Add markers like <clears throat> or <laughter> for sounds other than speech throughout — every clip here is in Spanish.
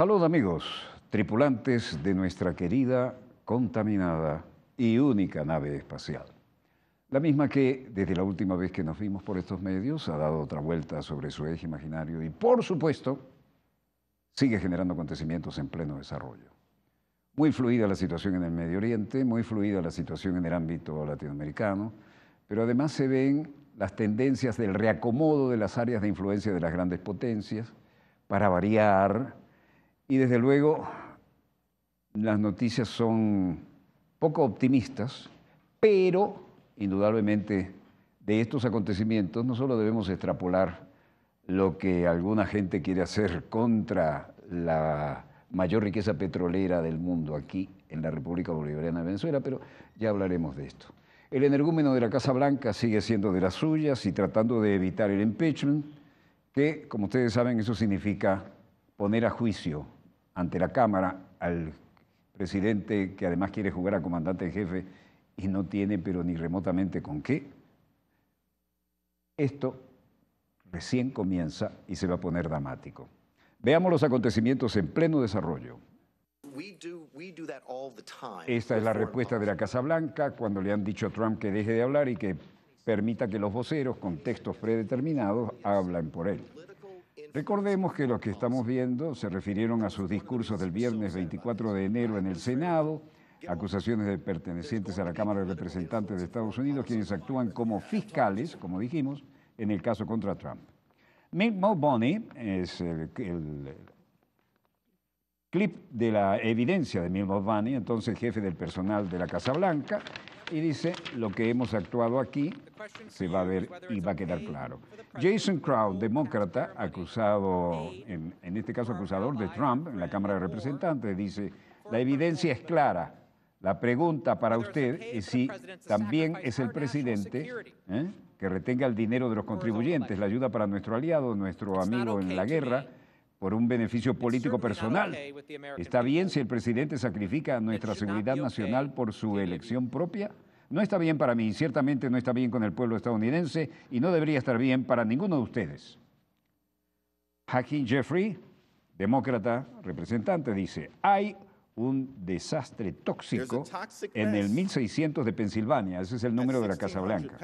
Salud amigos, tripulantes de nuestra querida, contaminada y única nave espacial. La misma que, desde la última vez que nos vimos por estos medios, ha dado otra vuelta sobre su eje imaginario y, por supuesto, sigue generando acontecimientos en pleno desarrollo. Muy fluida la situación en el Medio Oriente, muy fluida la situación en el ámbito latinoamericano, pero además se ven las tendencias del reacomodo de las áreas de influencia de las grandes potencias para variar y desde luego, las noticias son poco optimistas, pero indudablemente de estos acontecimientos no solo debemos extrapolar lo que alguna gente quiere hacer contra la mayor riqueza petrolera del mundo aquí en la República Bolivariana de Venezuela, pero ya hablaremos de esto. El energúmeno de la Casa Blanca sigue siendo de las suyas y tratando de evitar el impeachment, que, como ustedes saben, eso significa poner a juicio ante la Cámara al presidente que además quiere jugar a comandante en jefe y no tiene pero ni remotamente con qué. Esto recién comienza y se va a poner dramático. Veamos los acontecimientos en pleno desarrollo. Esta es la respuesta de la Casa Blanca cuando le han dicho a Trump que deje de hablar y que permita que los voceros, con textos predeterminados, hablen por él. Recordemos que los que estamos viendo se refirieron a sus discursos del viernes 24 de enero en el Senado, acusaciones de pertenecientes a la Cámara de Representantes de Estados Unidos, quienes actúan como fiscales, como dijimos, en el caso contra Trump. Mick Mulvaney es el, clip de la evidencia de Mick Mulvaney, entonces jefe del personal de la Casa Blanca, y dice, lo que hemos actuado aquí se va a ver y va a quedar claro. Jason Crow, demócrata, acusado, en, este caso acusador de Trump en la Cámara de Representantes, dice, la evidencia es clara. La pregunta para usted es si también es el presidente ¿eh? que retenga el dinero de los contribuyentes, la ayuda para nuestro aliado, nuestro amigo en la guerra por un beneficio político personal. ¿Está bien si el presidente sacrifica nuestra seguridad nacional por su elección propia? No está bien para mí, ciertamente no está bien con el pueblo estadounidense y no debería estar bien para ninguno de ustedes. Hacking Jeffrey, demócrata representante, dice, hay un desastre tóxico en el 1600 de Pensilvania, ese es el número de la Casa Blanca.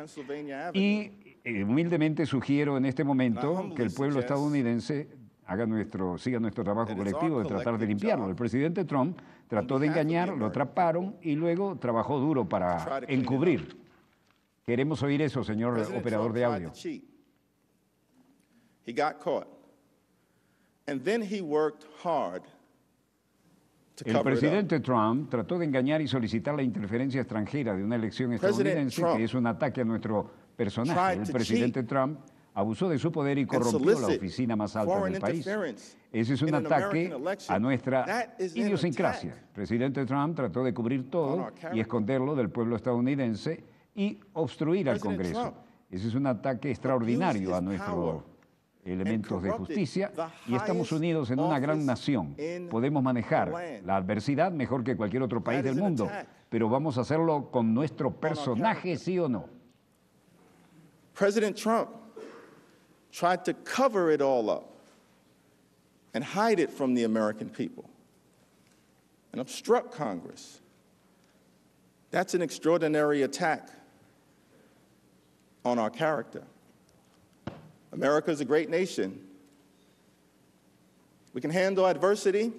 Y eh, humildemente sugiero en este momento que el pueblo estadounidense haga nuestro, siga nuestro trabajo colectivo de tratar de limpiarlo. El presidente Trump trató de engañar, lo atraparon y luego trabajó duro para encubrir. Queremos oír eso, señor operador de audio. el presidente Trump trató de engañar y solicitar la interferencia extranjera de una elección estadounidense, que es un ataque a nuestro personaje. El presidente Trump abusó de su poder y corrompió la oficina más alta del país. Ese es un ataque a nuestra idiosincrasia. presidente Trump trató de cubrir todo y esconderlo del pueblo estadounidense y obstruir al Congreso. Ese es un ataque extraordinario a nuestros elementos de justicia y estamos unidos en una gran nación. Podemos manejar la adversidad mejor que cualquier otro país del mundo, pero vamos a hacerlo con nuestro personaje, sí o no. Trump tried to cover it all up and hide it from the American people and obstruct Congress. That's an extraordinary attack on our character. America is a great nation. We can handle adversity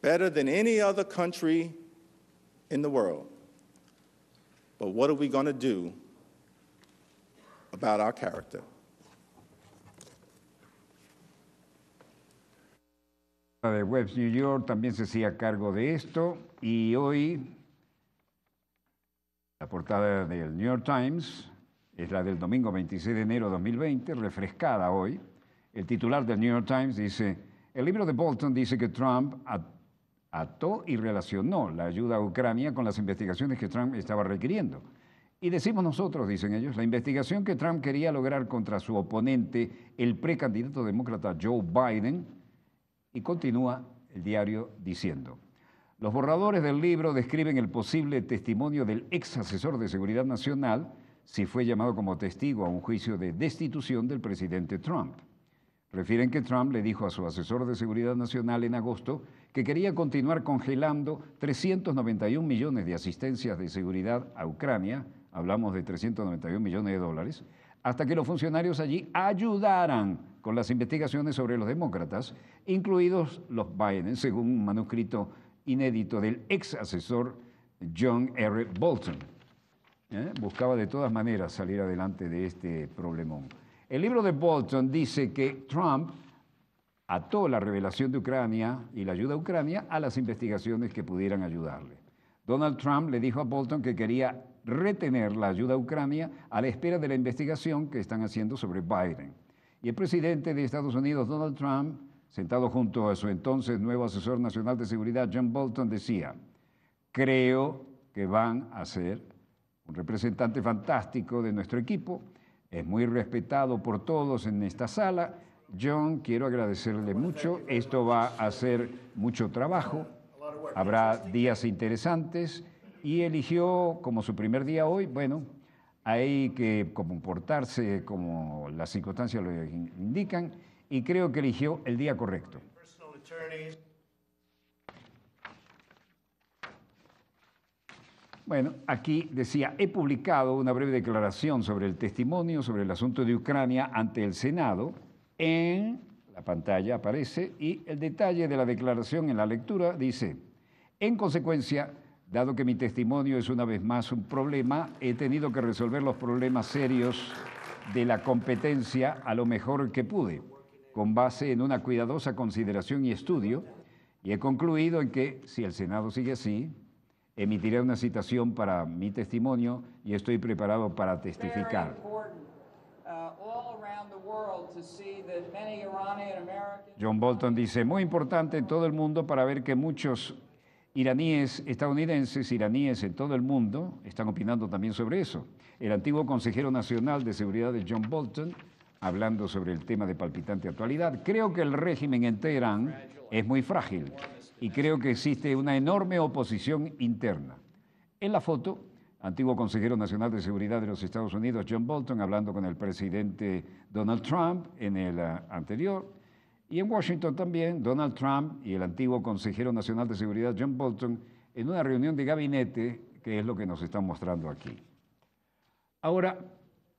better than any other country in the world. But what are we going to do about our character? de Webs New York también se hacía cargo de esto y hoy la portada del New York Times es la del domingo 26 de enero de 2020, refrescada hoy. El titular del New York Times dice, el libro de Bolton dice que Trump ató y relacionó la ayuda a Ucrania con las investigaciones que Trump estaba requiriendo. Y decimos nosotros, dicen ellos, la investigación que Trump quería lograr contra su oponente, el precandidato demócrata Joe Biden, y continúa el diario diciendo, los borradores del libro describen el posible testimonio del ex asesor de Seguridad Nacional si fue llamado como testigo a un juicio de destitución del presidente Trump. Refieren que Trump le dijo a su asesor de Seguridad Nacional en agosto que quería continuar congelando 391 millones de asistencias de seguridad a Ucrania, hablamos de 391 millones de dólares, hasta que los funcionarios allí ayudaran con las investigaciones sobre los demócratas, incluidos los Biden, según un manuscrito inédito del ex asesor John R. Bolton. ¿eh? Buscaba de todas maneras salir adelante de este problemón. El libro de Bolton dice que Trump ató la revelación de Ucrania y la ayuda a Ucrania a las investigaciones que pudieran ayudarle. Donald Trump le dijo a Bolton que quería retener la ayuda a Ucrania a la espera de la investigación que están haciendo sobre Biden. Y el presidente de Estados Unidos, Donald Trump, sentado junto a su entonces nuevo asesor nacional de seguridad, John Bolton, decía, creo que van a ser un representante fantástico de nuestro equipo, es muy respetado por todos en esta sala. John, quiero agradecerle mucho, esto va a ser mucho trabajo, habrá días interesantes y eligió como su primer día hoy, bueno, hay que comportarse como las circunstancias lo indican y creo que eligió el día correcto. Bueno, aquí decía, he publicado una breve declaración sobre el testimonio sobre el asunto de Ucrania ante el Senado. En la pantalla aparece y el detalle de la declaración en la lectura dice, en consecuencia, Dado que mi testimonio es una vez más un problema, he tenido que resolver los problemas serios de la competencia a lo mejor que pude, con base en una cuidadosa consideración y estudio, y he concluido en que, si el Senado sigue así, emitiré una citación para mi testimonio y estoy preparado para testificar. Uh, John Bolton dice, muy importante en todo el mundo para ver que muchos Iraníes, estadounidenses, iraníes en todo el mundo están opinando también sobre eso. El antiguo consejero nacional de seguridad de John Bolton, hablando sobre el tema de palpitante actualidad, creo que el régimen en Teherán es muy frágil y creo que existe una enorme oposición interna. En la foto, antiguo consejero nacional de seguridad de los Estados Unidos, John Bolton, hablando con el presidente Donald Trump en el ah, anterior y en Washington también, Donald Trump y el antiguo consejero nacional de seguridad John Bolton, en una reunión de gabinete, que es lo que nos están mostrando aquí. Ahora,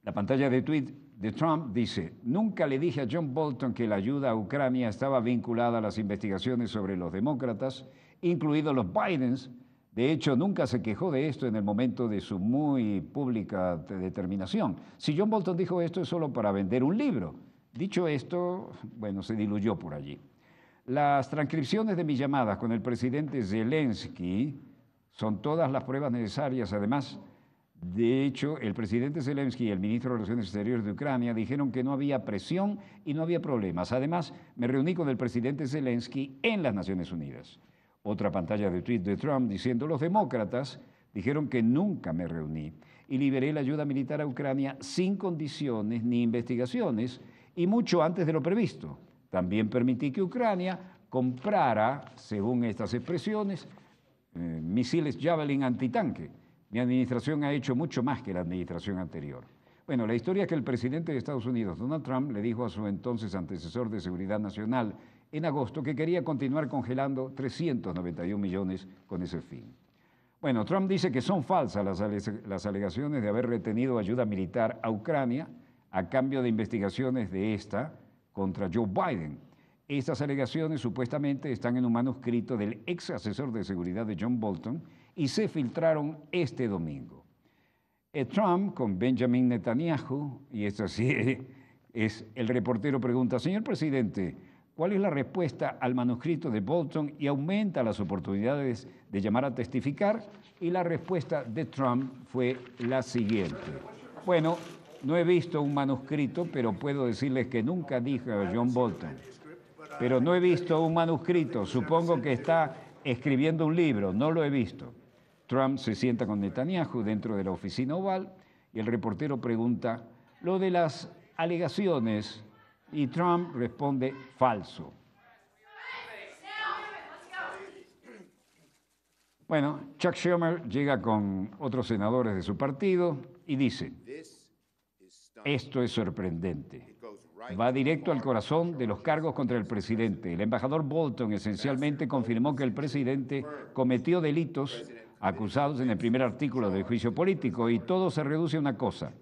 la pantalla de tweet de Trump dice, nunca le dije a John Bolton que la ayuda a Ucrania estaba vinculada a las investigaciones sobre los demócratas, incluidos los Bidens. De hecho, nunca se quejó de esto en el momento de su muy pública determinación. Si John Bolton dijo esto es solo para vender un libro Dicho esto, bueno, se diluyó por allí. Las transcripciones de mis llamadas con el presidente Zelensky son todas las pruebas necesarias. Además, de hecho, el presidente Zelensky y el ministro de Relaciones Exteriores de Ucrania dijeron que no había presión y no había problemas. Además, me reuní con el presidente Zelensky en las Naciones Unidas. Otra pantalla de tweet de Trump diciendo, los demócratas dijeron que nunca me reuní y liberé la ayuda militar a Ucrania sin condiciones ni investigaciones y mucho antes de lo previsto. También permití que Ucrania comprara, según estas expresiones, eh, misiles Javelin antitanque. Mi administración ha hecho mucho más que la administración anterior. Bueno, la historia es que el presidente de Estados Unidos, Donald Trump, le dijo a su entonces antecesor de Seguridad Nacional en agosto que quería continuar congelando 391 millones con ese fin. Bueno, Trump dice que son falsas las, las alegaciones de haber retenido ayuda militar a Ucrania, a cambio de investigaciones de esta contra Joe Biden. Estas alegaciones supuestamente están en un manuscrito del ex asesor de seguridad de John Bolton y se filtraron este domingo. Eh, Trump con Benjamin Netanyahu, y esto sí <laughs> es, el reportero pregunta, señor presidente, ¿cuál es la respuesta al manuscrito de Bolton y aumenta las oportunidades de llamar a testificar? Y la respuesta de Trump fue la siguiente. Bueno, no he visto un manuscrito, pero puedo decirles que nunca dije a John Bolton. Pero no he visto un manuscrito. Supongo que está escribiendo un libro. No lo he visto. Trump se sienta con Netanyahu dentro de la oficina oval y el reportero pregunta lo de las alegaciones y Trump responde falso. Bueno, Chuck Schumer llega con otros senadores de su partido y dice, esto es sorprendente. Va directo al corazón de los cargos contra el presidente. El embajador Bolton esencialmente confirmó que el presidente cometió delitos acusados en el primer artículo del juicio político y todo se reduce a una cosa.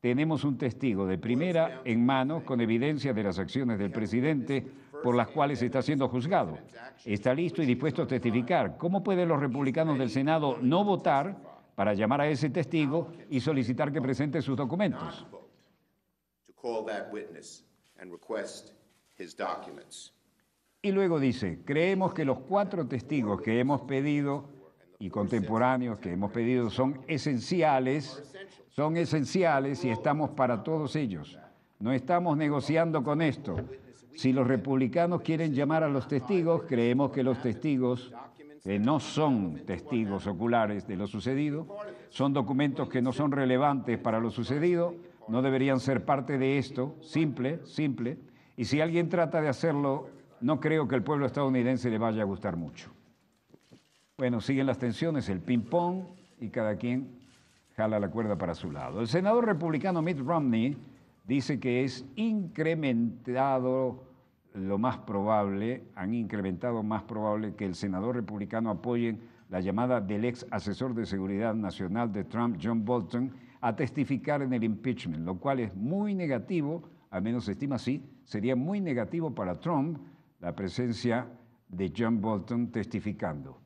Tenemos un testigo de primera en mano con evidencia de las acciones del presidente por las cuales está siendo juzgado. Está listo y dispuesto a testificar. ¿Cómo pueden los republicanos del Senado no votar para llamar a ese testigo y solicitar que presente sus documentos? witness Y luego dice, creemos que los cuatro testigos que hemos pedido y contemporáneos que hemos pedido son esenciales, son esenciales y estamos para todos ellos. No estamos negociando con esto. Si los republicanos quieren llamar a los testigos, creemos que los testigos que no son testigos oculares de lo sucedido, son documentos que no son relevantes para lo sucedido no deberían ser parte de esto, simple, simple, y si alguien trata de hacerlo, no creo que el pueblo estadounidense le vaya a gustar mucho. Bueno, siguen las tensiones, el ping-pong, y cada quien jala la cuerda para su lado. El senador republicano Mitt Romney dice que es incrementado lo más probable, han incrementado más probable que el senador republicano apoye la llamada del ex asesor de seguridad nacional de Trump, John Bolton, a testificar en el impeachment, lo cual es muy negativo, al menos se estima así, sería muy negativo para Trump la presencia de John Bolton testificando.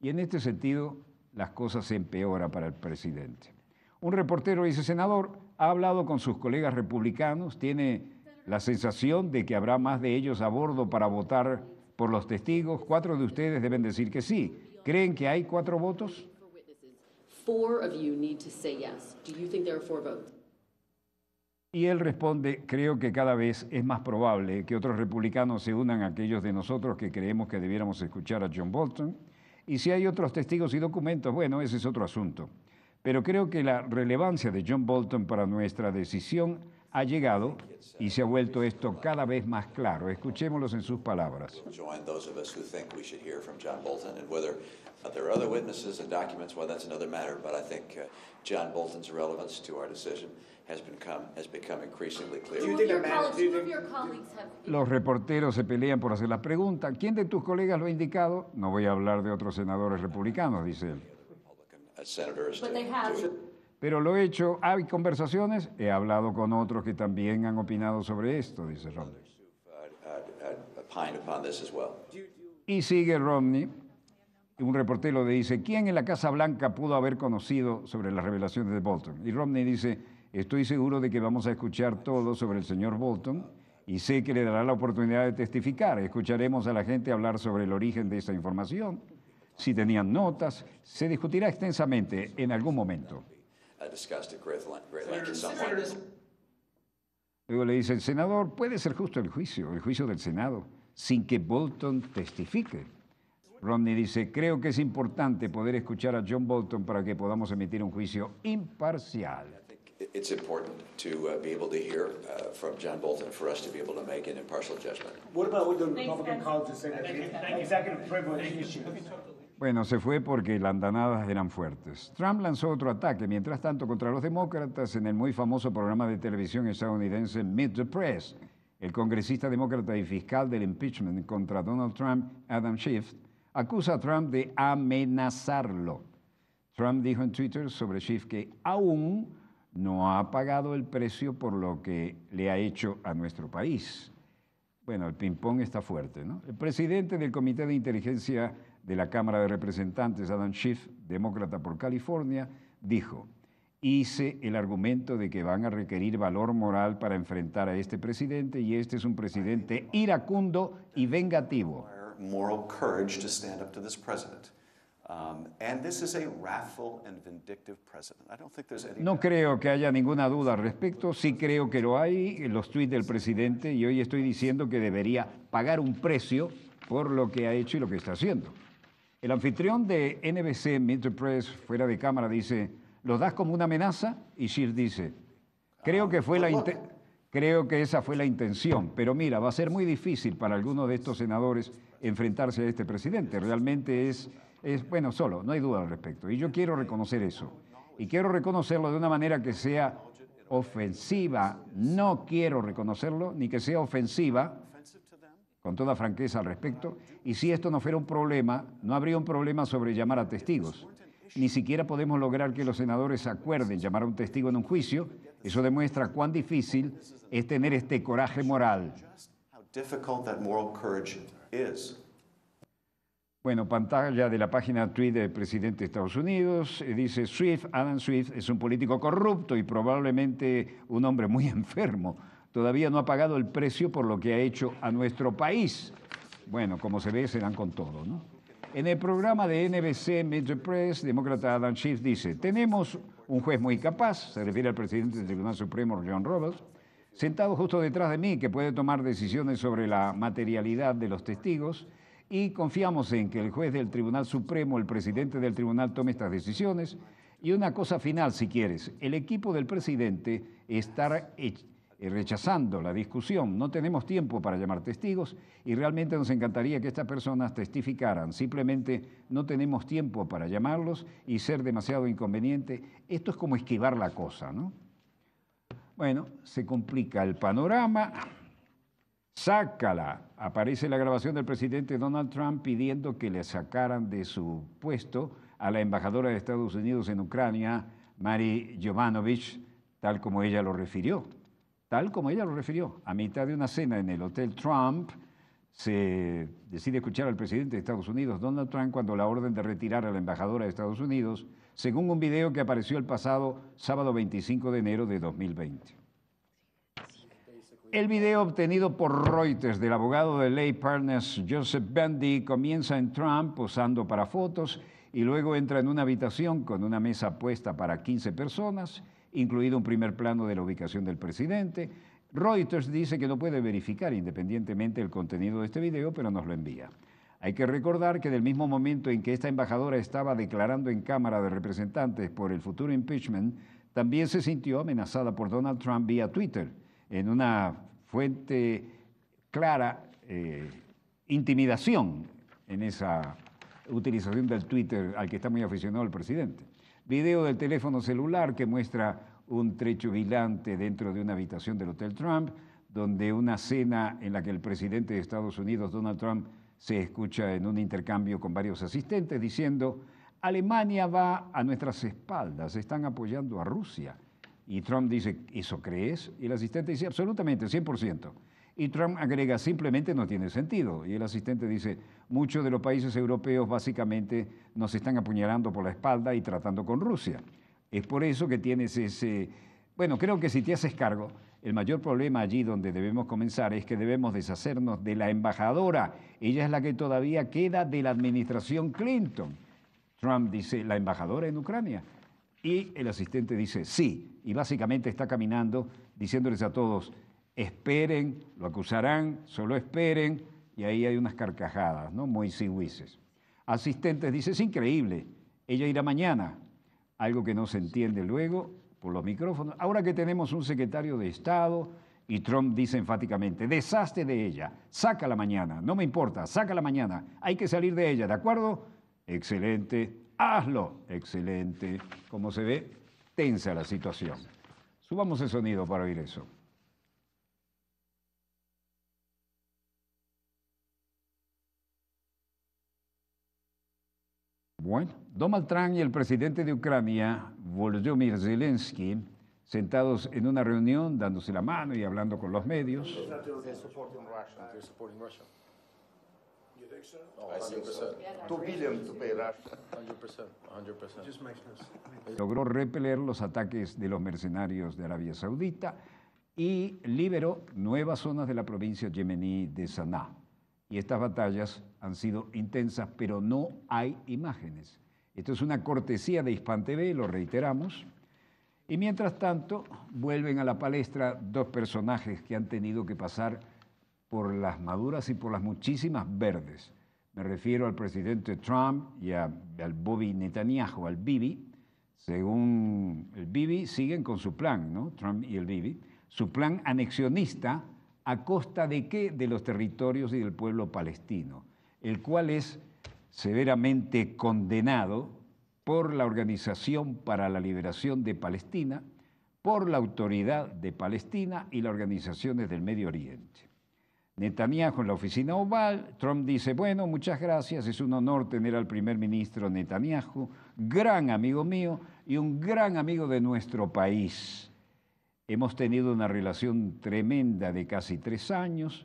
Y en este sentido, las cosas se empeoran para el presidente. Un reportero dice, senador, ha hablado con sus colegas republicanos, tiene la sensación de que habrá más de ellos a bordo para votar por los testigos. Cuatro de ustedes deben decir que sí. ¿Creen que hay cuatro votos? Y él responde, creo que cada vez es más probable que otros republicanos se unan a aquellos de nosotros que creemos que debiéramos escuchar a John Bolton. Y si hay otros testigos y documentos, bueno, ese es otro asunto. Pero creo que la relevancia de John Bolton para nuestra decisión ha llegado y se ha vuelto esto cada vez más claro. Escuchémoslos en sus palabras. Uh, there are other witnesses and documents. Well, that's another matter. But I think uh, John Bolton's relevance to our decision has become has become increasingly clear. your colleagues have... Los reporteros se pelean por hacer la pregunta. ¿Quién de tus colegas lo ha indicado? No voy a hablar de otros senadores republicanos, dice él. Uh, Pero lo he hecho. Hay conversaciones. He hablado con otros que también han opinado sobre esto, dice Romney. Uh, y sigue Romney un reportero le dice, ¿quién en la Casa Blanca pudo haber conocido sobre las revelaciones de Bolton? Y Romney dice, estoy seguro de que vamos a escuchar todo sobre el señor Bolton y sé que le dará la oportunidad de testificar. Escucharemos a la gente hablar sobre el origen de esta información, si tenían notas, se discutirá extensamente en algún momento. Luego le dice el senador, puede ser justo el juicio, el juicio del Senado, sin que Bolton testifique. Romney dice, creo que es importante poder escuchar a John Bolton para que podamos emitir un juicio imparcial. Bueno, se fue porque las andanadas eran fuertes. Trump lanzó otro ataque, mientras tanto, contra los demócratas en el muy famoso programa de televisión estadounidense Meet the Press. El congresista demócrata y fiscal del impeachment contra Donald Trump, Adam Schiff, acusa a Trump de amenazarlo. Trump dijo en Twitter sobre Schiff que aún no ha pagado el precio por lo que le ha hecho a nuestro país. Bueno, el ping-pong está fuerte, ¿no? El presidente del Comité de Inteligencia de la Cámara de Representantes, Adam Schiff, demócrata por California, dijo, hice el argumento de que van a requerir valor moral para enfrentar a este presidente y este es un presidente iracundo y vengativo moral courage to stand up to this president. No creo que haya ninguna duda al respecto. Sí creo que lo hay en los tweets del presidente y hoy estoy diciendo que debería pagar un precio por lo que ha hecho y lo que está haciendo. El anfitrión de NBC, Mr. Press, fuera de cámara, dice, ¿lo das como una amenaza? Y Sheer dice, creo que fue la... Ah, creo que esa fue la intención, pero mira, va a ser muy difícil para algunos de estos senadores enfrentarse a este presidente. Realmente es, es, bueno, solo, no hay duda al respecto. Y yo quiero reconocer eso. Y quiero reconocerlo de una manera que sea ofensiva. No quiero reconocerlo, ni que sea ofensiva, con toda franqueza al respecto. Y si esto no fuera un problema, no habría un problema sobre llamar a testigos. Ni siquiera podemos lograr que los senadores acuerden llamar a un testigo en un juicio. Eso demuestra cuán difícil es tener este coraje moral. Bueno, pantalla de la página Twitter del presidente de Estados Unidos. Eh, dice Swift, Adam Swift es un político corrupto y probablemente un hombre muy <laughs> enfermo. Todavía no ha pagado el precio por lo que ha hecho a nuestro país. Bueno, como se ve, se dan con todo, ¿no? En el programa de NBC Major Press, demócrata Adam Schiff dice, tenemos un juez muy capaz, se refiere al presidente del Tribunal Supremo, John Roberts, sentado justo detrás de mí, que puede tomar decisiones sobre la materialidad de los testigos, y confiamos en que el juez del Tribunal Supremo, el presidente del tribunal, tome estas decisiones. Y una cosa final, si quieres, el equipo del presidente está rechazando la discusión. No tenemos tiempo para llamar testigos y realmente nos encantaría que estas personas testificaran. Simplemente no tenemos tiempo para llamarlos y ser demasiado inconveniente. Esto es como esquivar la cosa, ¿no? Bueno, se complica el panorama. Sácala. Aparece la grabación del presidente Donald Trump pidiendo que le sacaran de su puesto a la embajadora de Estados Unidos en Ucrania, Mary Jovanovic, tal como ella lo refirió. Tal como ella lo refirió. A mitad de una cena en el Hotel Trump, se decide escuchar al presidente de Estados Unidos, Donald Trump, cuando la orden de retirar a la embajadora de Estados Unidos según un video que apareció el pasado sábado 25 de enero de 2020. El video obtenido por Reuters del abogado de Ley Partners Joseph Bendy comienza en Trump posando para fotos y luego entra en una habitación con una mesa puesta para 15 personas, incluido un primer plano de la ubicación del presidente. Reuters dice que no puede verificar independientemente el contenido de este video, pero nos lo envía. Hay que recordar que del mismo momento en que esta embajadora estaba declarando en Cámara de Representantes por el futuro impeachment, también se sintió amenazada por Donald Trump vía Twitter, en una fuente clara eh, intimidación en esa utilización del Twitter al que está muy aficionado el presidente. Video del teléfono celular que muestra un trecho vigilante dentro de una habitación del Hotel Trump, donde una cena en la que el presidente de Estados Unidos, Donald Trump, se escucha en un intercambio con varios asistentes diciendo, Alemania va a nuestras espaldas, están apoyando a Rusia. Y Trump dice, ¿eso crees? Y el asistente dice, absolutamente, 100%. Y Trump agrega, simplemente no tiene sentido. Y el asistente dice, muchos de los países europeos básicamente nos están apuñalando por la espalda y tratando con Rusia. Es por eso que tienes ese... Bueno, creo que si te haces cargo el mayor problema allí donde debemos comenzar es que debemos deshacernos de la embajadora. Ella es la que todavía queda de la administración Clinton. Trump dice, la embajadora en Ucrania. Y el asistente dice, sí. Y básicamente está caminando diciéndoles a todos, esperen, lo acusarán, solo esperen. Y ahí hay unas carcajadas, ¿no? Muy huises. Asistentes dice, es increíble, ella irá mañana. Algo que no se entiende luego por los micrófonos, ahora que tenemos un secretario de Estado y Trump dice enfáticamente, desaste de ella, saca la mañana, no me importa, saca la mañana, hay que salir de ella, ¿de acuerdo? Excelente, hazlo, excelente. Como se ve, tensa la situación. Subamos el sonido para oír eso. Bueno, Donald Trump y el presidente de Ucrania, Volodymyr Zelensky, sentados en una reunión, dándose la mano y hablando con los medios. Logró repeler los ataques de los mercenarios de Arabia Saudita y liberó nuevas zonas de la provincia yemení de Sanaa y estas batallas han sido intensas, pero no hay imágenes. Esto es una cortesía de Hispan TV, lo reiteramos. Y mientras tanto, vuelven a la palestra dos personajes que han tenido que pasar por las maduras y por las muchísimas verdes. Me refiero al presidente Trump y al Bobby Netanyahu, al Bibi. Según el Bibi, siguen con su plan, ¿no? Trump y el Bibi. Su plan anexionista ¿A costa de qué? De los territorios y del pueblo palestino, el cual es severamente condenado por la Organización para la Liberación de Palestina, por la Autoridad de Palestina y las organizaciones del Medio Oriente. Netanyahu en la oficina oval, Trump dice, bueno, muchas gracias, es un honor tener al primer ministro Netanyahu, gran amigo mío y un gran amigo de nuestro país. Hemos tenido una relación tremenda de casi tres años,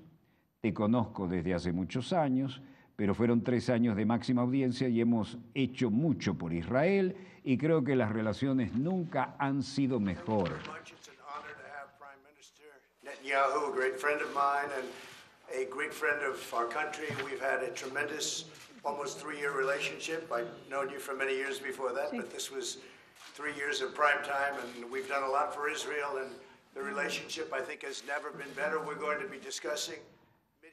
te conozco desde hace muchos años, pero fueron tres años de máxima audiencia y hemos hecho mucho por Israel y creo que las relaciones nunca han sido mejor. Netanyahu, a great friend of mine and a great friend of our country. We've had a tremendous, almost three-year relationship. I've known you for many years before that, but this was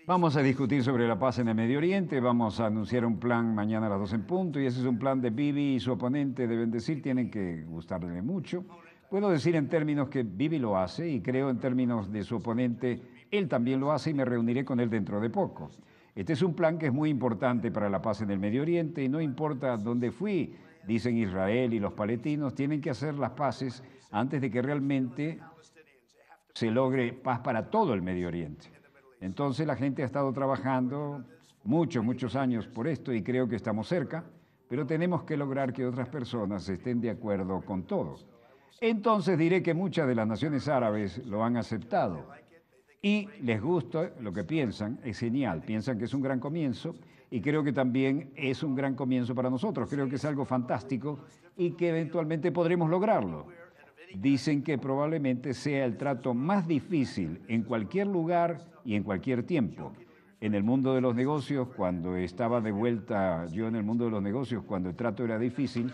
Vamos a discutir sobre la paz en el Medio Oriente, vamos a anunciar un plan mañana a las 12 en punto, y ese es un plan de Bibi y su oponente, deben decir, tienen que gustarle mucho. Puedo decir en términos que Bibi lo hace, y creo en términos de su oponente, él también lo hace y me reuniré con él dentro de poco. Este es un plan que es muy importante para la paz en el Medio Oriente y no importa dónde fui, dicen Israel y los palestinos, tienen que hacer las paces antes de que realmente se logre paz para todo el Medio Oriente. Entonces la gente ha estado trabajando muchos, muchos años por esto y creo que estamos cerca, pero tenemos que lograr que otras personas estén de acuerdo con todo. Entonces diré que muchas de las naciones árabes lo han aceptado y les gusta lo que piensan, es genial, piensan que es un gran comienzo y creo que también es un gran comienzo para nosotros. Creo que es algo fantástico y que eventualmente podremos lograrlo. Dicen que probablemente sea el trato más difícil en cualquier lugar y en cualquier tiempo. En el mundo de los negocios, cuando estaba de vuelta yo en el mundo de los negocios, cuando el trato era difícil,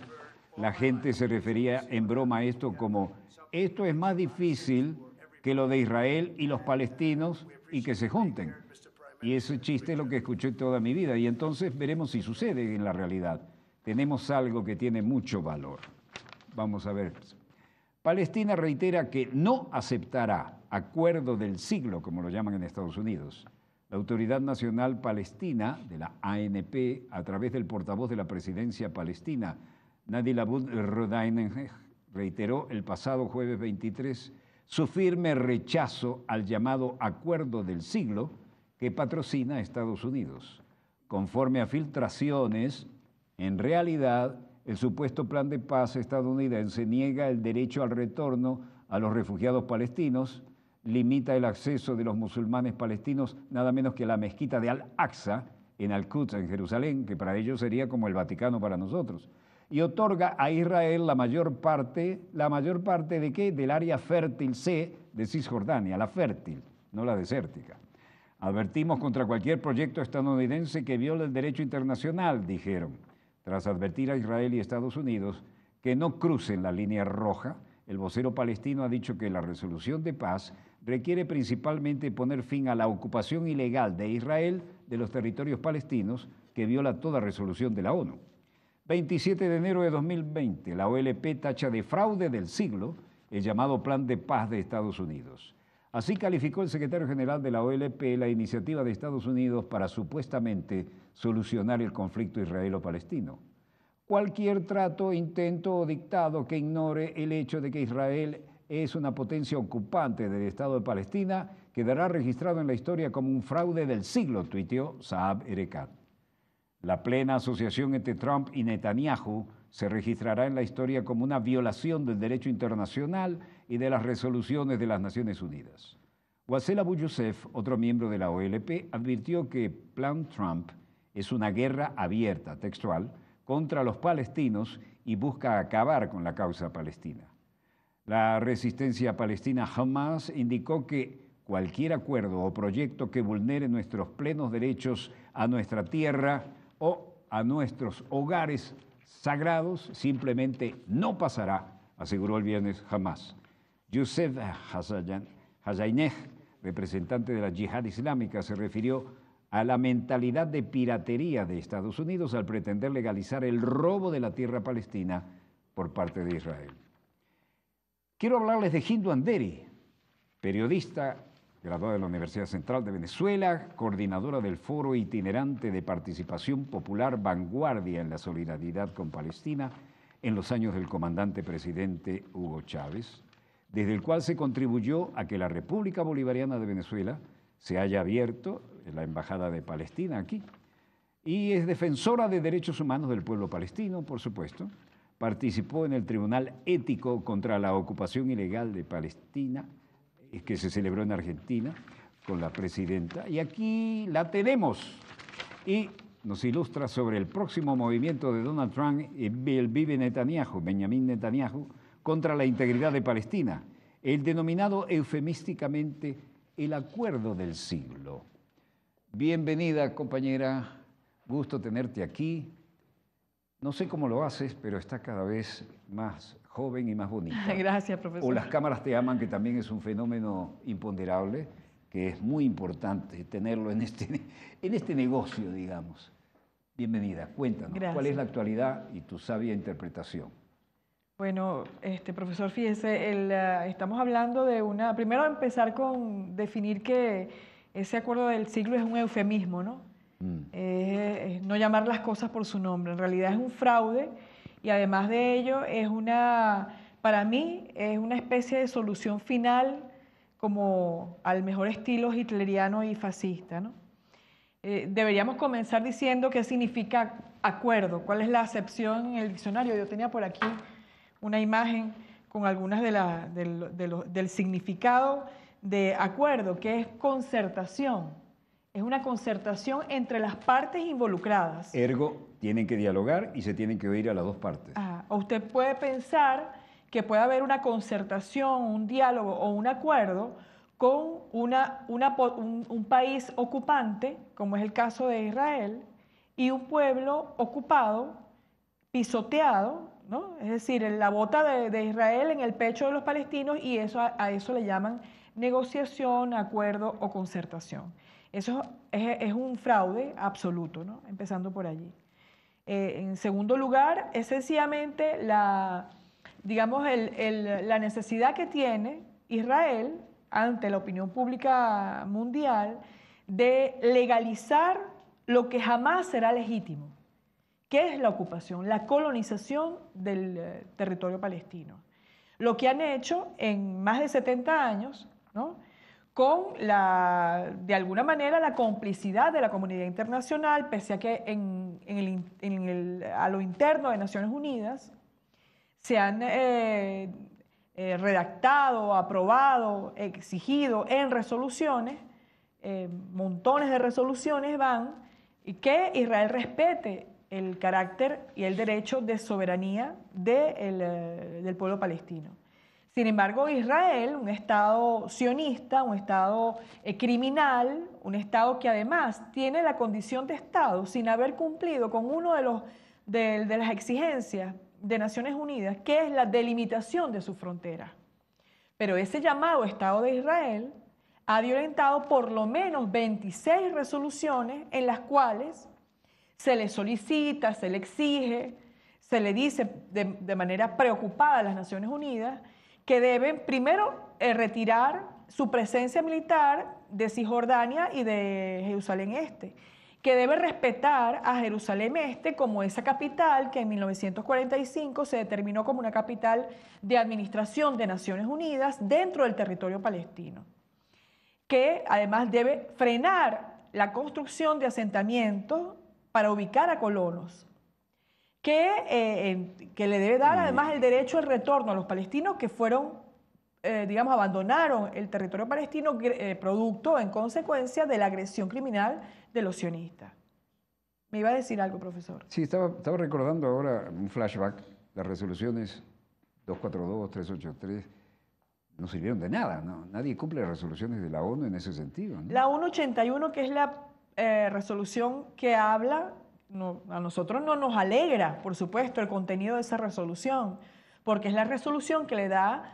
la gente se refería en broma a esto como, esto es más difícil que lo de Israel y los palestinos y que se junten y ese chiste es lo que escuché toda mi vida. Y entonces veremos si sucede en la realidad. Tenemos algo que tiene mucho valor. Vamos a ver. Palestina reitera que no aceptará acuerdo del siglo, como lo llaman en Estados Unidos. La Autoridad Nacional Palestina, de la ANP, a través del portavoz de la presidencia palestina, Nadi Abud Rodainen, reiteró el pasado jueves 23 su firme rechazo al llamado acuerdo del siglo que patrocina Estados Unidos. Conforme a filtraciones, en realidad el supuesto plan de paz estadounidense niega el derecho al retorno a los refugiados palestinos, limita el acceso de los musulmanes palestinos nada menos que a la mezquita de Al-Aqsa en Al-Quds, en Jerusalén, que para ellos sería como el Vaticano para nosotros, y otorga a Israel la mayor parte, la mayor parte de qué? Del área fértil C de Cisjordania, la fértil, no la desértica. Advertimos contra cualquier proyecto estadounidense que viole el derecho internacional, dijeron, tras advertir a Israel y Estados Unidos que no crucen la línea roja. El vocero palestino ha dicho que la resolución de paz requiere principalmente poner fin a la ocupación ilegal de Israel de los territorios palestinos, que viola toda resolución de la ONU. 27 de enero de 2020, la OLP tacha de fraude del siglo el llamado Plan de Paz de Estados Unidos. Así calificó el secretario general de la OLP la iniciativa de Estados Unidos para supuestamente solucionar el conflicto israelo-palestino. Cualquier trato, intento o dictado que ignore el hecho de que Israel es una potencia ocupante del Estado de Palestina quedará registrado en la historia como un fraude del siglo, tuiteó Saab Erekat. La plena asociación entre Trump y Netanyahu se registrará en la historia como una violación del derecho internacional y de las resoluciones de las Naciones Unidas. Wassel Abu Youssef, otro miembro de la OLP, advirtió que Plan Trump es una guerra abierta, textual, contra los palestinos y busca acabar con la causa palestina. La resistencia palestina jamás indicó que cualquier acuerdo o proyecto que vulnere nuestros plenos derechos a nuestra tierra o a nuestros hogares sagrados simplemente no pasará, aseguró el viernes jamás. Yusef Hajayneh, representante de la yihad islámica, se refirió a la mentalidad de piratería de Estados Unidos al pretender legalizar el robo de la tierra palestina por parte de Israel. Quiero hablarles de Hindu Anderi, periodista graduada de la Universidad Central de Venezuela, coordinadora del Foro Itinerante de Participación Popular Vanguardia en la Solidaridad con Palestina en los años del comandante presidente Hugo Chávez, desde el cual se contribuyó a que la República Bolivariana de Venezuela se haya abierto eh, la Embajada de Palestina aquí. Y es defensora de derechos humanos del pueblo palestino, por supuesto. Participó en el Tribunal Ético contra la Ocupación Ilegal de Palestina, eh, que se celebró en Argentina, con la presidenta. Y aquí la tenemos. Y nos ilustra sobre el próximo movimiento de Donald Trump y eh, el vive Netanyahu, Benjamin Netanyahu, contra la integridad de Palestina, el denominado eufemísticamente el acuerdo del siglo. Bienvenida, compañera, gusto tenerte aquí. No sé cómo lo haces, pero está cada vez más joven y más bonita. <laughs> Gracias, profesor. O las cámaras te aman, que también es un fenómeno imponderable, que es muy importante tenerlo en este, <laughs> en este negocio, digamos. Bienvenida, cuéntanos cuál es la actualidad y tu sabia interpretación. Bueno, este, profesor, fíjese, ah, estamos hablando de una... Primero empezar con definir que ese acuerdo del siglo es un eufemismo, ¿no? Mm. es no llamar las cosas por su nombre. En realidad es un fraude y además de ello es una, para mí, es una especie de solución final como al mejor estilo hitleriano y fascista, ¿no? Eh, deberíamos comenzar diciendo qué significa acuerdo, cuál es la acepción en el diccionario. Yo tenía por aquí una imagen con algunas de, del significado de acuerdo, que es concertación. Es una concertación entre las partes involucradas. Ergo, tienen que dialogar y se tienen que oír a las dos partes. usted puede pensar que puede haber una concertación, un diálogo o un acuerdo con una, un país ocupante, como es el caso de Israel, y un pueblo ocupado, pisoteado, es decir, la bota de, Israel en el pecho de los palestinos y eso, a, eso le llaman negociación, acuerdo o concertación. Eso es, un fraude absoluto, empezando por allí. Eh, en segundo lugar, es sencillamente la, digamos, la necesidad que tiene Israel ante la opinión pública mundial de legalizar lo que jamás será legítimo. ¿Qué es la ocupación? La colonización del eh, territorio palestino. Lo que han hecho en más de 70 años, con la, de alguna manera la complicidad de la comunidad internacional, pese a que a lo interno de Naciones Unidas se han eh, eh, redactado, aprobado, exigido en resoluciones, montones de resoluciones van, y que Israel respete el carácter y el derecho de soberanía eh, del pueblo palestino. Sin embargo, Israel, un Estado sionista, un Estado eh, criminal, un Estado que además tiene la condición de Estado sin haber cumplido con uno de, los, de, de las exigencias de Naciones Unidas, que es la delimitación de su frontera. Pero ese llamado Estado de Israel ha violentado por lo menos 26 resoluciones en las cuales se le solicita, se le exige, se le dice de, manera preocupada a las Naciones Unidas que deben primero eh, retirar su presencia militar de Cisjordania y de Jerusalén Este, que debe respetar a Jerusalén Este como esa capital que en 1945 se determinó como una capital de administración de Naciones Unidas dentro del territorio palestino, que además debe frenar la construcción de asentamientos para ubicar a colonos, que, eh, que le debe dar además el derecho al retorno a los palestinos que fueron, eh, digamos, abandonaron el territorio palestino eh, producto, en consecuencia, de la agresión criminal de los sionistas. Me iba a decir algo, profesor. Sí, estaba, estaba recordando ahora un flashback, las resoluciones 242, 383 no sirvieron de nada, Nadie cumple las resoluciones de la ONU en ese sentido. La 181, que es la eh, resolución que habla, a nosotros no nos alegra, por supuesto, el contenido de esa resolución, porque es la resolución que le da,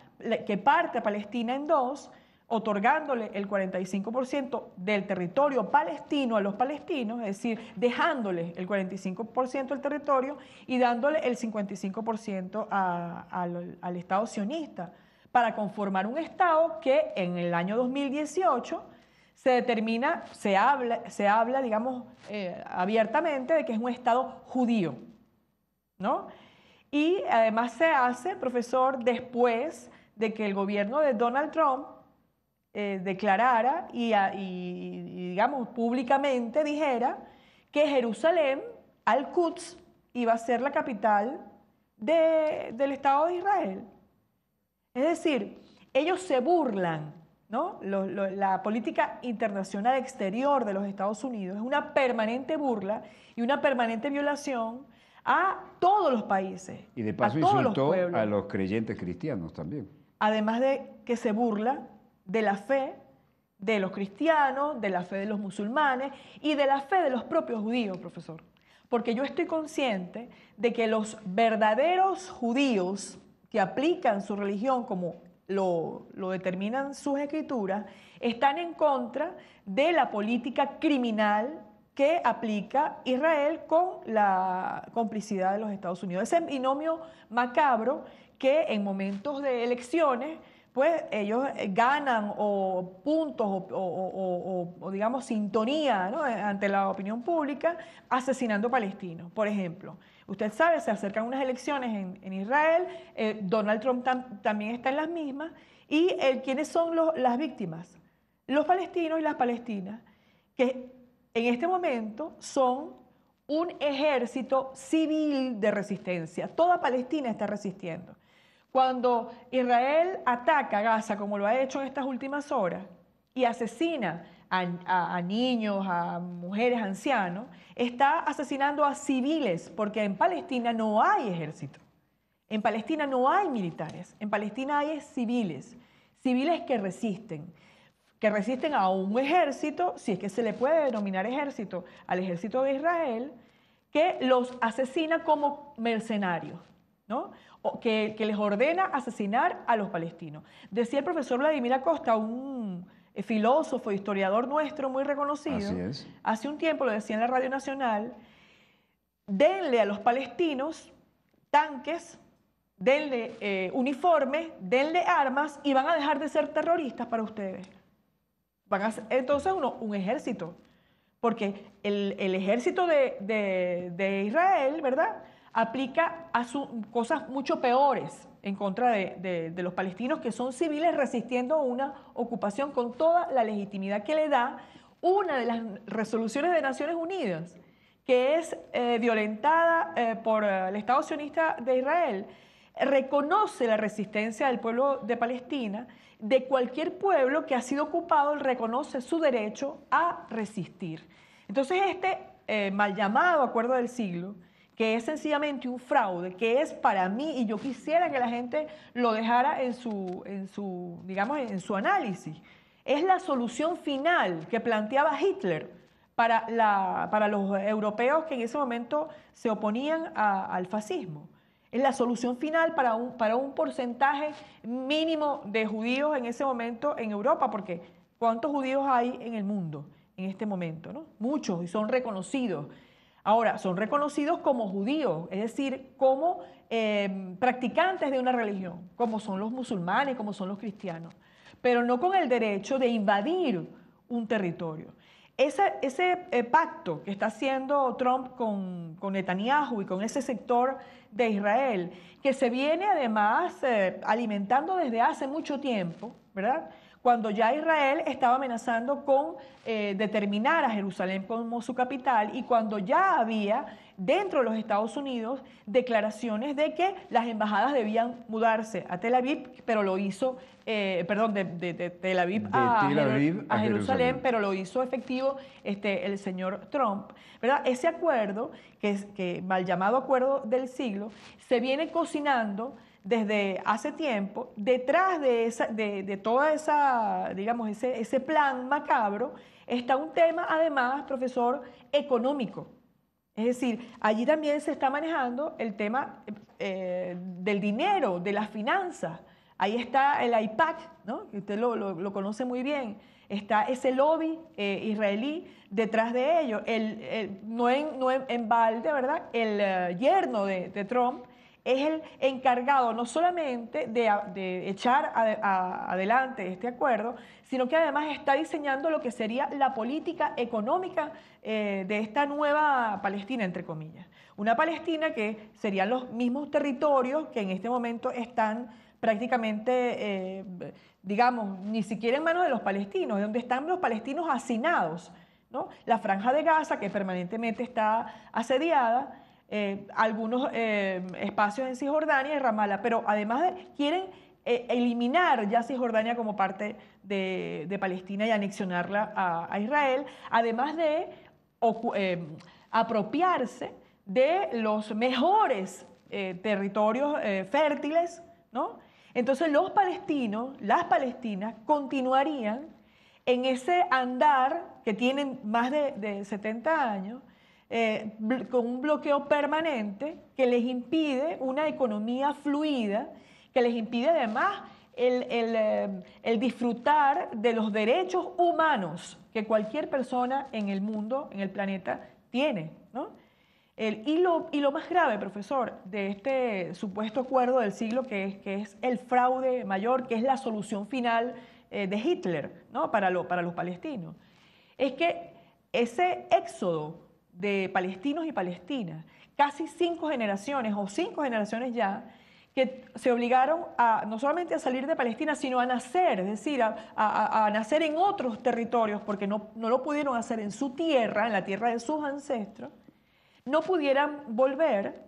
que parte a Palestina en dos, otorgándole el 45% del territorio palestino a los palestinos, es decir, dejándole el 45% del territorio y dándole el 55% al Estado sionista, para conformar un Estado que en el año 2018 se determina, se habla, se habla digamos, eh, abiertamente de que es un Estado judío, ¿no? Y además se hace, profesor, después de que el gobierno de Donald Trump eh, declarara y, digamos, públicamente dijera que Jerusalén, Al-Quds, iba a ser la capital del Estado de Israel. Es decir, ellos se burlan la política internacional exterior de los Estados Unidos es una permanente burla y una permanente violación a todos los países. Y de paso a los a los creyentes cristianos también. Además de que se burla de la fe de los cristianos, de la fe de los musulmanes y de la fe de los propios judíos, profesor. Porque yo estoy consciente de que los verdaderos judíos que aplican su religión como lo, determinan sus escrituras, están en contra de la política criminal que aplica Israel con la complicidad de los Estados Unidos. Ese binomio macabro que en momentos de elecciones pues ellos eh, ganan o puntos o, digamos sintonía ante la opinión pública asesinando palestinos, por ejemplo. Usted sabe, se acercan unas elecciones en, Israel, eh, Donald Trump también está en las mismas, y eh, ¿quiénes son las víctimas? Los palestinos y las palestinas, que en este momento son un ejército civil de resistencia. Toda Palestina está resistiendo. Cuando Israel ataca a Gaza, como lo ha hecho en estas últimas horas, y asesina a, niños, a mujeres, ancianos, está asesinando a civiles, porque en Palestina no hay ejército, en Palestina no hay militares, en Palestina hay civiles, civiles que resisten, que resisten a un ejército, si es que se le puede denominar ejército, al ejército de Israel, que los asesina como mercenarios, ¿no? O que, que les ordena asesinar a los palestinos. Decía el profesor Vladimir Acosta, un filósofo, historiador nuestro muy reconocido, hace un tiempo lo decía en la Radio Nacional, denle a los palestinos tanques, denle eh, uniforme, uniformes, denle armas y van a dejar de ser terroristas para ustedes. Van a ser, entonces uno, un ejército, porque el, ejército de, Israel, ¿verdad? Aplica a cosas mucho peores en contra de, los palestinos, que son civiles resistiendo una ocupación con toda la legitimidad que le da una de las resoluciones de Naciones Unidas, que es eh, violentada eh, por eh, el Estado sionista de Israel, reconoce la resistencia del pueblo de Palestina, de cualquier pueblo que ha sido ocupado, reconoce su derecho a resistir. Entonces este mal llamado acuerdo del siglo, que es sencillamente un fraude, que es para mí, y yo quisiera que la gente lo dejara en su, en su, digamos, en su análisis, es la solución final que planteaba Hitler para, la, para los europeos que en ese momento se oponían al fascismo. Es la solución final para un, para un porcentaje mínimo de judíos en ese momento en Europa, porque ¿cuántos judíos hay en el mundo en este momento? ¿no? Muchos y son reconocidos. Ahora, son reconocidos como judíos, es decir, como em, practicantes de una religión, como son los musulmanes, como son los cristianos, pero no con el derecho de invadir un territorio. Ese, eh, pacto que está haciendo Trump con, Netanyahu y con ese sector de Israel, que se viene además eh, alimentando desde hace mucho tiempo, ¿verdad? cuando ya Israel estaba amenazando con eh, determinar a Jerusalén como su capital y cuando ya había dentro de los Estados Unidos declaraciones de que las embajadas debían mudarse a Tel Aviv, pero lo hizo, eh, perdón, de, Tel Aviv, a, Jerusalén, pero lo hizo efectivo este, el señor Trump. ¿verdad? Ese acuerdo, que es que, mal llamado acuerdo del siglo, se viene cocinando desde hace tiempo, detrás de, esa, de, toda esa, digamos, ese, plan macabro, está un tema, además, profesor, económico. Es decir, allí también se está manejando el tema eh, del dinero, de las finanzas. Ahí está el AIPAC, ¿no? que usted lo, conoce muy bien. Está ese lobby eh, israelí detrás de ello. El, no, en, no en, balde, ¿verdad? El eh, yerno de, de Trump es el encargado no solamente de, echar adelante este acuerdo, sino que además está diseñando lo que sería la política económica eh, de esta nueva Palestina, entre comillas. Una Palestina que serían los mismos territorios que en este momento están prácticamente, eh, digamos, ni siquiera en manos de los palestinos, donde están los palestinos hacinados. ¿no? La franja de Gaza, que permanentemente está asediada, eh, algunos eh, espacios en Cisjordania y Ramallah, pero además quieren eh, eliminar ya Cisjordania como parte de, Palestina y anexionarla a, Israel, además de apropiarse de los mejores territorios fértiles, Entonces los palestinos, las palestinas, continuarían en ese andar que tienen más de 70 años, eh, con un bloqueo permanente que les impide una economía fluida, que les impide además el, eh, el, disfrutar de los derechos humanos que cualquier persona en el mundo, en el planeta, tiene. ¿no? El, y, lo, y, lo, más grave, profesor, de este supuesto acuerdo del siglo, que es, que es el fraude mayor, que es la solución final eh, de Hitler ¿no? para, lo, para los palestinos, es que ese éxodo de palestinos y palestinas, casi cinco generaciones o cinco generaciones ya, que se obligaron a, no solamente a salir de Palestina, sino a nacer, es decir, a, nacer en otros territorios, porque no, lo pudieron hacer en su tierra, en la tierra de sus ancestros, no pudieran volver,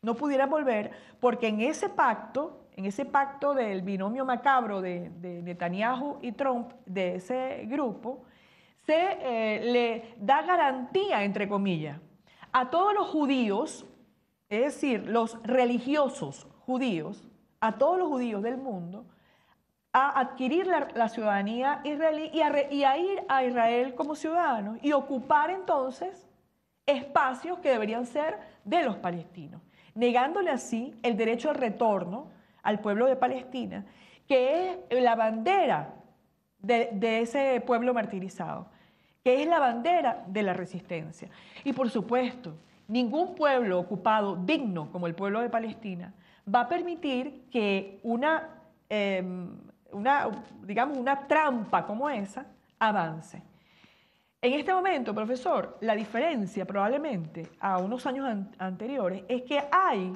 no pudieran volver, porque en ese pacto, en ese pacto del binomio macabro de Netanyahu y Trump, de ese grupo, eh, le da garantía, entre comillas, a todos los judíos, es decir, los religiosos judíos, a todos los judíos del mundo, a adquirir la, ciudadanía israelí y a, ir a Israel como ciudadano y ocupar entonces espacios que deberían ser de los palestinos, negándole así el derecho al retorno al pueblo de Palestina, que es la bandera de, ese pueblo martirizado que es la bandera de la resistencia. Y por supuesto, ningún pueblo ocupado digno como el pueblo de Palestina va a permitir que una, em, una digamos, una trampa como esa avance. En este momento, profesor, la diferencia probablemente a unos años anteriores es que hay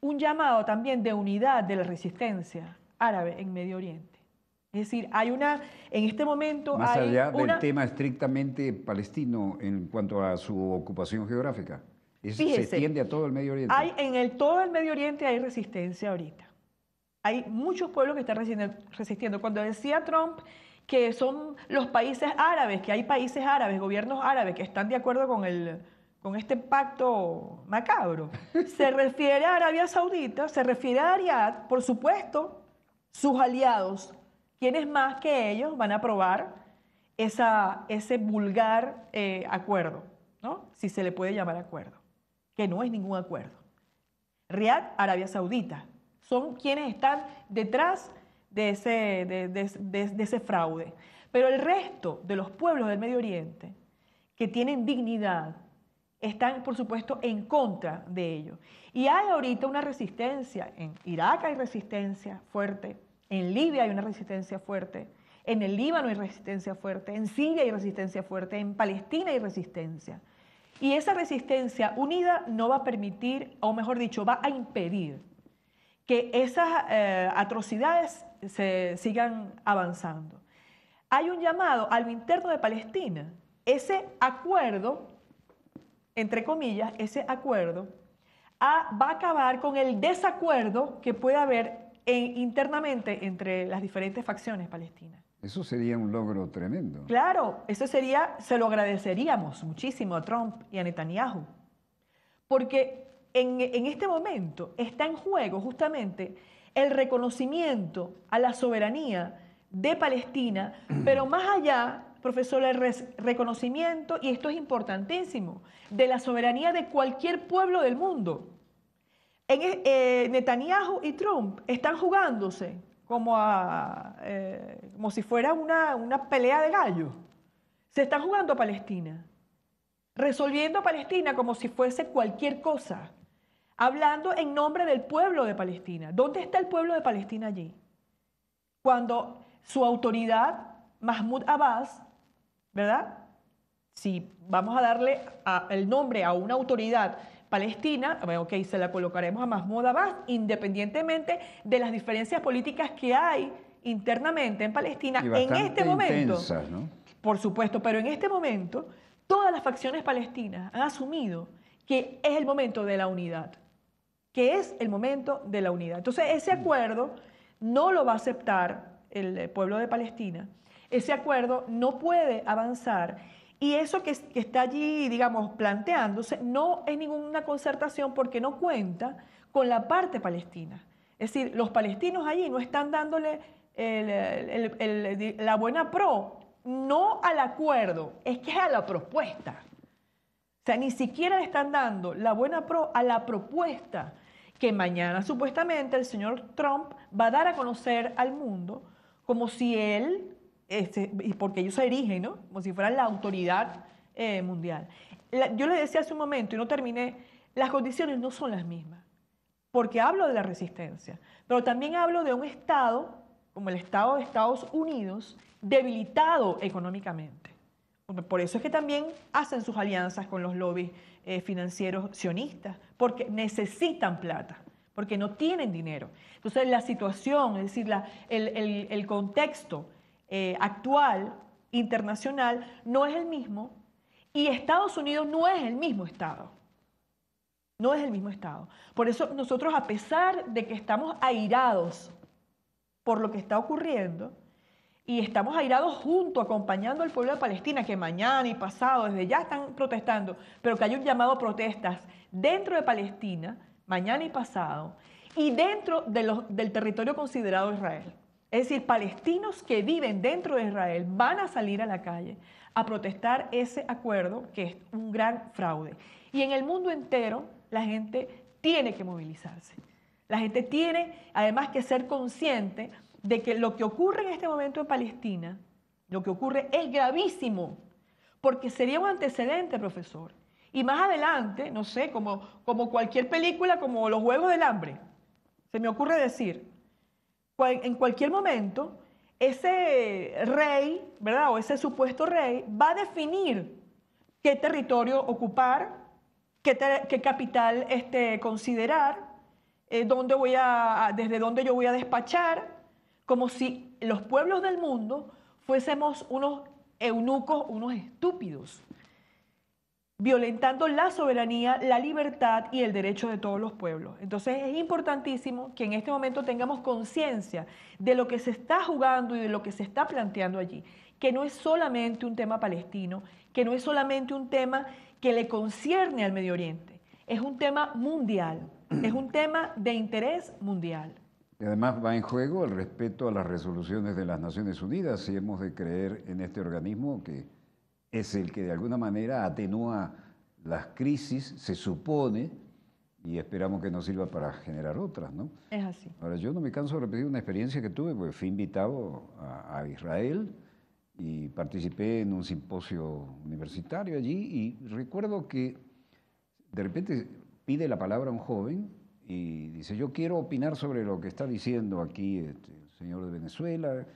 un llamado también de unidad de la resistencia árabe en Medio Oriente. Es decir, hay una, en este momento... Más allá del tema estrictamente palestino en cuanto a su ocupación geográfica. se extiende a todo el Medio Oriente. Hay, en el, todo el Medio Oriente hay resistencia ahorita. Hay muchos pueblos que están resistiendo. Cuando decía Trump que son los países árabes, que hay países árabes, gobiernos árabes que están de acuerdo con el, con este pacto macabro. <laughs> Se refiere a Arabia Saudita, se refiere a Ariad, por supuesto, sus aliados ¿Quiénes más que ellos van a aprobar esa, ese vulgar eh, acuerdo? ¿no? Si se le puede llamar acuerdo, que no es ningún acuerdo. Riad, Arabia Saudita, son quienes están detrás de ese, de, de, de ese fraude. Pero el resto de los pueblos del Medio Oriente, que tienen dignidad, están, por supuesto, en contra de ello. Y hay ahorita una resistencia, en Irak hay resistencia fuerte, en Libia hay una resistencia fuerte, en el Líbano hay resistencia fuerte, en Siria hay resistencia fuerte, en Palestina hay resistencia. Y esa resistencia unida no va a permitir, o mejor dicho, va a impedir que esas eh, atrocidades se sigan avanzando. Hay un llamado a lo interno de Palestina. Ese acuerdo, entre comillas, ese acuerdo ah, va a acabar con el desacuerdo que puede haber internamente entre las diferentes facciones palestinas. Eso sería un logro tremendo. Claro, eso sería, se lo agradeceríamos muchísimo a Trump y a Netanyahu, porque en, en este momento está en juego justamente el reconocimiento a la soberanía de Palestina, <clears throat> pero más allá, profesor, el reconocimiento, y esto es importantísimo, de la soberanía de cualquier pueblo del mundo. Eh, Netanyahu y Trump están jugándose como, eh, si fuera una, pelea de gallos. Se están jugando a Palestina, resolviendo a Palestina como si fuese cualquier cosa, hablando en nombre del pueblo de Palestina. ¿Dónde está el pueblo de Palestina allí? Cuando su autoridad, Mahmoud Abbas, ¿verdad? Si vamos a darle el nombre a una autoridad Palestina, bueno, ok, se la colocaremos a más moda más, independientemente de las diferencias políticas que hay internamente en Palestina en este momento. Por supuesto, pero en este momento todas las facciones palestinas han asumido que es el momento de la unidad, que es el momento de la unidad. Entonces, ese mm. acuerdo no lo va a aceptar el pueblo de Palestina. Ese acuerdo no puede avanzar y eso que, está allí, digamos, planteándose, no es ninguna concertación porque no cuenta con la parte palestina. Es decir, los palestinos allí no están dándole la buena pro, no al acuerdo, es que es a la propuesta. O sea, ni siquiera le están dando la buena pro a la propuesta que mañana supuestamente el señor Trump va a dar a conocer al mundo como si él este, y porque ellos se erigen, ¿no? Como si fueran la autoridad eh, mundial. yo les decía hace un momento, y no terminé, las condiciones no son las mismas, porque hablo de la resistencia, pero también hablo de un Estado, como el Estado de Estados Unidos, debilitado económicamente. Por eso es que también hacen sus alianzas con los lobbies eh, financieros sionistas, porque necesitan plata porque no tienen dinero. Entonces la situación, es decir, la, el contexto eh, actual internacional no es el mismo y Estados Unidos no es el mismo Estado. No es el mismo Estado. Por eso nosotros, a pesar de que estamos airados por lo que está ocurriendo, y estamos airados junto, acompañando al pueblo de Palestina, que mañana y pasado, desde ya están protestando, pero que hay un llamado a protestas dentro de Palestina, mañana y pasado, y dentro del territorio considerado Israel. Es decir, palestinos que viven dentro de Israel van a salir a la calle a protestar ese acuerdo que es un gran fraude. Y en el mundo entero la gente tiene que movilizarse. La gente tiene además que ser consciente de que lo que ocurre en este momento en Palestina, lo que ocurre es gravísimo, porque sería un antecedente, profesor. Y más adelante, no sé, como, como cualquier película, como los Juegos del Hambre, se me ocurre decir, en cualquier momento, ese rey, ¿verdad? O ese supuesto rey va a definir qué territorio ocupar, qué, capital este, considerar, eh, dónde voy a, desde dónde yo voy a despachar, como si los pueblos del mundo fuésemos unos eunucos, unos estúpidos, violentando la soberanía, la libertad y el derecho de todos los pueblos. Entonces es importantísimo que en este momento tengamos conciencia de lo que se está jugando y de lo que se está planteando allí, que no es solamente un tema palestino, que no es solamente un tema que le concierne al Medio Oriente, es un tema mundial, es un tema de interés mundial. Y además va en juego el respeto a las resoluciones de las Naciones Unidas, si hemos de creer en este organismo que es el que de alguna manera atenúa las crisis, se supone, y esperamos que nos sirva para generar otras, ¿no? Es así. Ahora, yo no me canso de repetir una experiencia que tuve, porque fui invitado a, Israel y participé en un simposio universitario allí y recuerdo que de repente pide la palabra un joven y dice, yo quiero opinar sobre lo que está diciendo aquí este, el señor de Venezuela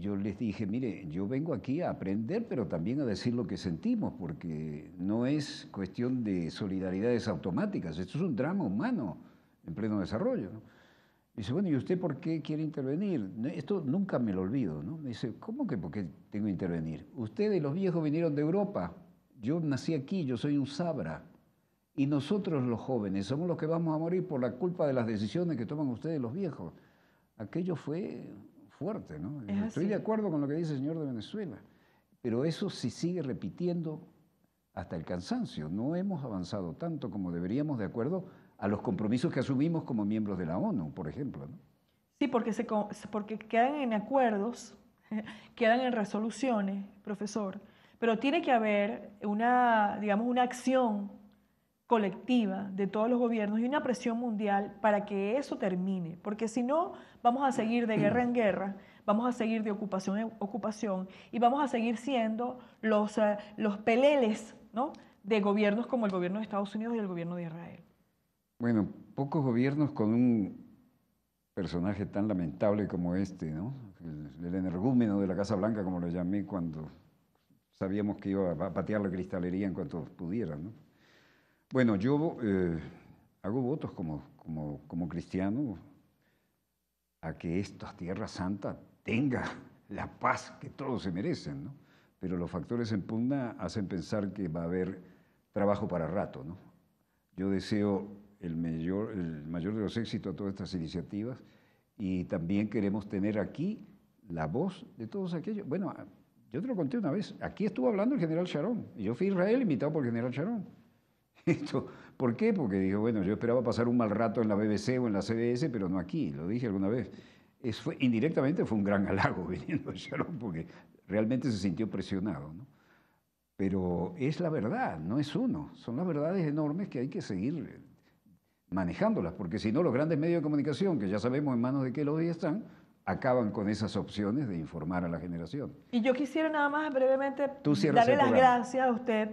yo les dije, mire, yo vengo aquí a aprender, pero también a decir lo que sentimos, porque no es cuestión de solidaridades automáticas, esto es un drama humano en pleno desarrollo. Dice, bueno, ¿y usted por qué quiere intervenir? Esto nunca me lo olvido, ¿no? Me dice, ¿cómo que por qué tengo que intervenir? Ustedes, los viejos, vinieron de Europa, yo nací aquí, yo soy un sabra, y nosotros los jóvenes somos los que vamos a morir por la culpa de las decisiones que toman ustedes los viejos. Aquello fue fuerte, ¿no? Estoy de acuerdo con lo que dice el señor de Venezuela, pero eso se sigue repitiendo hasta el cansancio. No hemos avanzado tanto como deberíamos de acuerdo a los compromisos que asumimos como miembros de la ONU, por ejemplo. ¿no? Sí, porque, se, porque quedan en acuerdos, <laughs> quedan en resoluciones, profesor, pero tiene que haber una, digamos, una acción colectiva de todos los gobiernos y una presión mundial para que eso termine, porque si no, vamos a seguir de guerra en guerra, vamos a seguir de ocupación en ocupación y vamos a seguir siendo los, eh, los peleles ¿no? de gobiernos como el gobierno de Estados Unidos y el gobierno de Israel. Bueno, pocos gobiernos con un personaje tan lamentable como este, ¿no? el, el energúmeno de la Casa Blanca, como lo llamé cuando sabíamos que iba a patear la cristalería en cuanto pudiera. ¿no? Bueno, yo eh, hago votos como, como, cristiano a que esta Tierra Santa tenga <laughs> la paz que todos se merecen, ¿no? Pero los factores en pugna hacen pensar que va a haber trabajo para rato, ¿no? Yo deseo el mayor, el mayor de los éxitos a todas estas iniciativas y también queremos tener aquí la voz de todos aquellos. Bueno, yo te lo conté una vez, aquí estuvo hablando el general Sharon, y yo fui a Israel invitado por el general Sharon. Esto, ¿Por qué? Porque dijo bueno, yo esperaba pasar un mal rato en la BBC o en la CBS, pero no aquí, lo dije alguna vez. fue, indirectamente fue un gran halago <laughs> viniendo a Sharon porque realmente se sintió presionado. ¿no? Pero es la verdad, no es uno. Son las verdades enormes que hay que seguir manejándolas, porque si no los grandes medios de comunicación, que ya sabemos en manos de qué los días están, acaban con esas opciones de informar a la generación. Y yo quisiera nada más brevemente darle las gracias a usted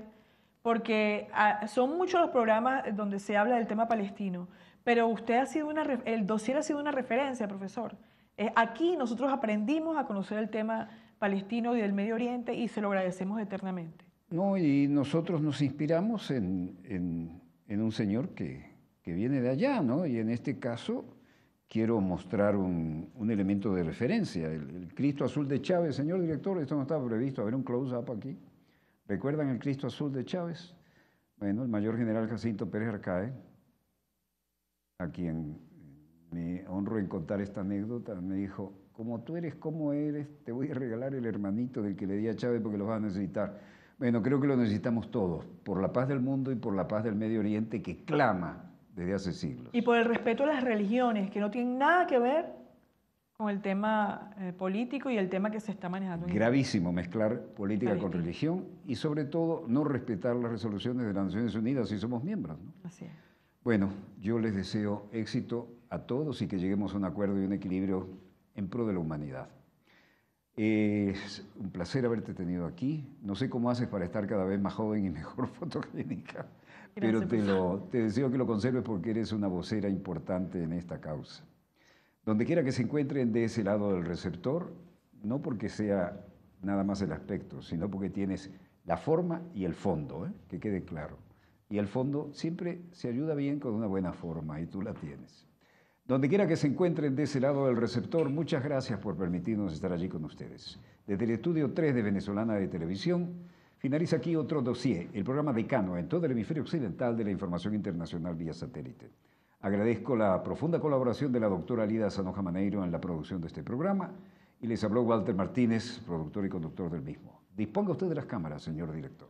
porque ah, son muchos los programas donde se habla del tema palestino, pero usted ha sido una, el dossier ha sido una referencia, profesor. Eh, aquí nosotros aprendimos a conocer el tema palestino y del Medio Oriente y se lo agradecemos eternamente. No, y nosotros nos inspiramos en, en, un señor que, que, viene de allá, ¿no? Y en este caso quiero mostrar un, un elemento de referencia, el, el Cristo Azul de Chávez. Señor director, esto no estaba previsto, a ver un close-up aquí. ¿Recuerdan el Cristo Azul de Chávez? Bueno, el mayor general Jacinto Pérez Arcae, a quien me honro en contar esta anécdota, me dijo, como tú eres como eres, te voy a regalar el hermanito del que le di a Chávez porque lo vas a necesitar. Bueno, creo que lo necesitamos todos, por la paz del mundo y por la paz del Medio Oriente que clama desde hace siglos. Y por el respeto a las religiones, que no tienen nada que ver con el tema eh, político y el tema que se está manejando. Este Gravísimo mezclar política con religión y sobre todo no respetar las resoluciones de las Naciones Unidas si somos miembros. ¿no? Así Bueno, yo les deseo éxito a todos y que lleguemos a un acuerdo y un equilibrio en pro de la humanidad. Es un placer haberte tenido aquí. No sé cómo haces para estar cada vez más joven y mejor <laughs> fotogénica, pero te, te deseo que lo conserves porque eres una vocera importante en esta causa. Donde quiera que se encuentren de ese lado del receptor, no porque sea nada más el aspecto, sino porque tienes la forma y el fondo, ¿eh? que quede claro. Y el fondo siempre se ayuda bien con una buena forma y tú la tienes. Donde quiera que se encuentren de ese lado del receptor, muchas gracias por permitirnos estar allí con ustedes. Desde el estudio 3 de Venezolana de Televisión, finaliza aquí otro dossier, el programa de Cano en todo el hemisferio occidental de la información internacional vía satélite. Agradezco la profunda colaboración de la doctora Lida Sanoja Maneiro en la producción de este programa y les habló Walter Martínez, productor y conductor del mismo. Disponga usted de las cámaras, señor director.